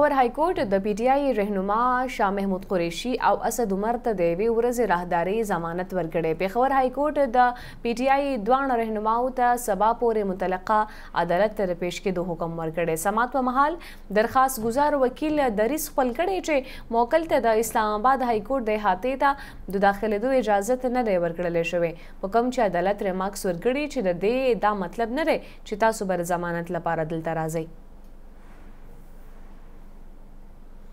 اور های کورټ د پی ټ آی رهنما شاه محمود قریشي او اسد عمر ته د وی ورځې راهداري ضمانت ورکړي پیښور های کورټ د پی ټ آی دوان رهنماو ته سبا پورې متعلقه عدالت ته پیش کې دوه حکم ورکړي سماعت په محل درخواست گزار وکیل دریس خپل کړي چې موکل ته د اسلام آباد های کورټ د احاطې ته د داخله دوه اجازه نه دی ورکړل شوی حکم چې عدالت ریمارکس ورکړي چې د دې دا مطلب نه دی چې تاسو بر ضمانت لپاره دلته راځي